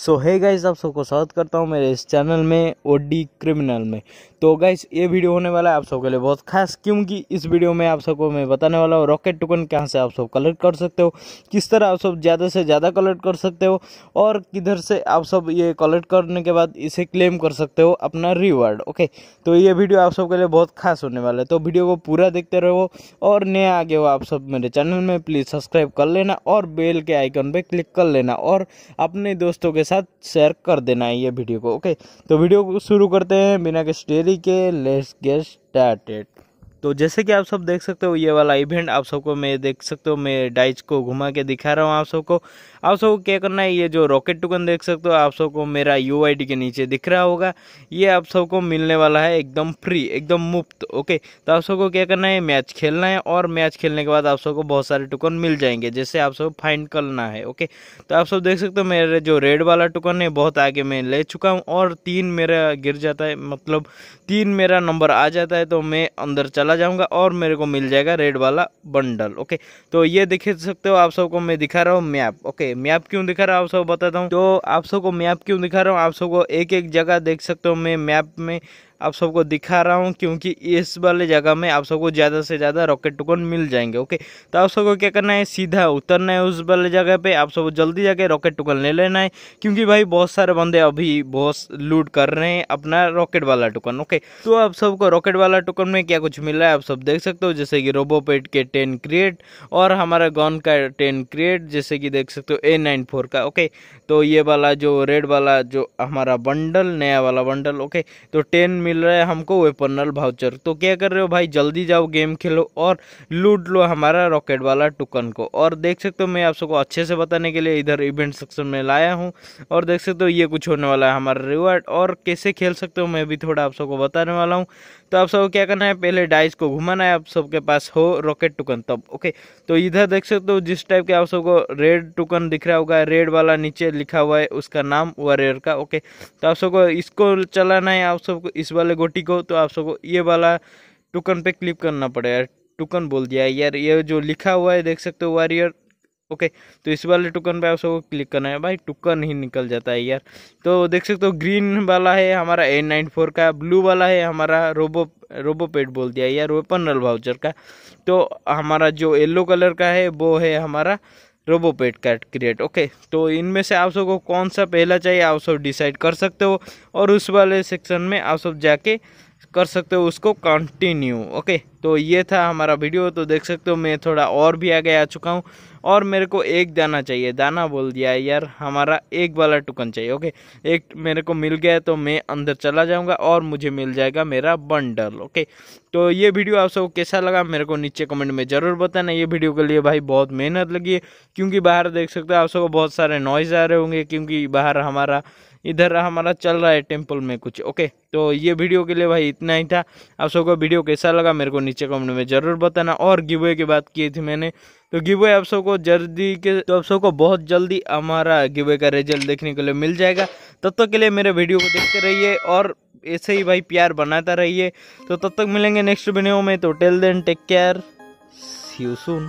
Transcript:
सो है गाइज आप सबको स्वागत करता हूँ मेरे इस चैनल में ओडी क्रिमिनल में तो गाइज ये वीडियो होने वाला है आप सबके लिए बहुत खास क्योंकि इस वीडियो में आप सबको मैं बताने वाला हूँ रॉकेट टोकन कहाँ से आप सब कलेक्ट कर सकते हो किस तरह आप सब ज़्यादा से ज़्यादा कलेक्ट कर सकते हो और किधर से आप सब ये कलेक्ट करने के बाद इसे क्लेम कर सकते हो अपना रिवार्ड ओके तो ये वीडियो आप सबके लिए बहुत खास होने वाला है तो वीडियो को पूरा देखते रहो और नया आगे हो आप सब मेरे चैनल में प्लीज़ सब्सक्राइब कर लेना और बेल के आइकन पर क्लिक कर लेना और अपने दोस्तों के साथ शेयर कर देना है ये वीडियो को ओके तो वीडियो को शुरू करते हैं बिना किसी देरी के लेट्स गेट स्टार्टेड तो जैसे कि आप सब देख सकते हो ये वाला इवेंट आप सबको मैं देख सकते हो मैं डाइज को घुमा के दिखा रहा हूँ आप सबको आप सबको क्या करना है ये जो रॉकेट टोकन देख सकते हो आप सबको मेरा यू के नीचे दिख रहा होगा ये आप सबको मिलने वाला है एकदम फ्री एकदम मुफ्त ओके तो आप सबको क्या करना है मैच खेलना है और मैच खेलने के बाद आप सबको बहुत सारे टोकन मिल जाएंगे जैसे आप सबको फाइंड करना है ओके तो आप सब देख सकते हो मेरे जो रेड वाला टोकन है बहुत आगे मैं ले चुका हूँ और तीन मेरा गिर जाता है मतलब तीन मेरा नंबर आ जाता है तो मैं अंदर चला चला जाऊंगा और मेरे को मिल जाएगा रेड वाला बंडल ओके तो ये दिख सकते हो आप सबको मैं दिखा रहा हूँ मैप ओके मैप क्यों दिखा रहा हूँ आप सब बताता हूँ तो आप सबको मैप क्यों दिखा रहा हूँ आप सबको तो एक एक जगह देख सकते हो मैं मैप में आप सबको दिखा रहा हूँ क्योंकि इस वाले जगह में आप सबको ज़्यादा से ज़्यादा रॉकेट टोकन मिल जाएंगे ओके तो आप सबको क्या करना है सीधा उतरना है उस वाले जगह पे आप सबको जल्दी जाके रॉकेट टोकन ले लेना है क्योंकि भाई बहुत सारे बंदे अभी बहुत लूट कर रहे हैं अपना रॉकेट वाला टोकन ओके तो आप सबको रॉकेट वाला टोकन में क्या कुछ मिला है आप सब देख सकते हो जैसे कि रोबोपेट के टेन क्रिएट और हमारा गन का टेन क्रिएट जैसे कि देख सकते हो ए नाइन फोर का ओके तो ये वाला जो रेड वाला जो हमारा बंडल नया वाला बंडल ओके तो टेन मिल रहा है हमको वेपनल भाउचर तो क्या कर रहे हो भाई जल्दी जाओ गेम खेलो और लूट लो हमारा रॉकेट वाला टुकन को और देख सकते हो मैं आप सबको अच्छे से बताने के लिए इधर इवेंट सेक्शन में लाया हूँ और देख सकते हो ये कुछ होने वाला है हमारा रिवार्ड और कैसे खेल सकते हो मैं भी थोड़ा आप सबको बताने वाला हूँ तो आप सबको क्या करना है पहले डाइस को घुमाना है आप सबके पास हो रॉकेट टुकन तब ओके तो इधर देख सकते हो जिस टाइप के आप सबको रेड टुकन दिख रहा होगा रेड वाला नीचे लिखा हुआ है उसका नाम वॉरियर का ओके तो आप सबको इसको चलाना है आप सबको इस वाले गोटी को तो आप सबको ये वाला टुकन पे क्लिक करना पड़ेगा टुकन बोल दिया यार ये जो लिखा हुआ है देख सकते हो वॉरियर ओके तो इस वाले टुकन पे आप सबको क्लिक करना है भाई टुकन ही निकल जाता है यार तो देख सकते हो ग्रीन वाला है हमारा ए नाइन फोर का ब्लू वाला है हमारा रोबो रोबो पेड बोल दिया यार वेपन रल वाउचर का तो हमारा जो येलो कलर का है वो है हमारा रोबोपेट कैट क्रिएट ओके तो इनमें से आप सबको कौन सा पहला चाहिए आप सब डिसाइड कर सकते हो और उस वाले सेक्शन में आप सब जाके कर सकते हो उसको कंटिन्यू ओके तो ये था हमारा वीडियो तो देख सकते हो मैं थोड़ा और भी आगे आ चुका हूँ और मेरे को एक दाना चाहिए दाना बोल दिया यार हमारा एक वाला टुकन चाहिए ओके एक मेरे को मिल गया तो मैं अंदर चला जाऊँगा और मुझे मिल जाएगा मेरा बंडल ओके तो ये वीडियो आप सबको कैसा लगा मेरे को नीचे कमेंट में ज़रूर बताना ये वीडियो के लिए भाई बहुत मेहनत लगी है क्योंकि बाहर देख सकते हो आप सबको बहुत सारे नॉइज़ आ रहे होंगे क्योंकि बाहर हमारा इधर हमारा चल रहा है टेम्पल में कुछ ओके तो ये वीडियो के लिए भाई इतना ही था आप सबको वीडियो कैसा लगा मेरे को नीचे कमेंट में ज़रूर बताना और गिवे की बात की थी मैंने तो गिवे आप सबको जल्दी के तो आप सबको बहुत जल्दी हमारा गिवे का रिजल्ट देखने के लिए मिल जाएगा तब तक के लिए मेरे वीडियो को देखते रहिए और ऐसे ही भाई प्यार बनाता रहिए तो तब तक मिलेंगे नेक्स्ट वीडियो में तो tell then take care see you soon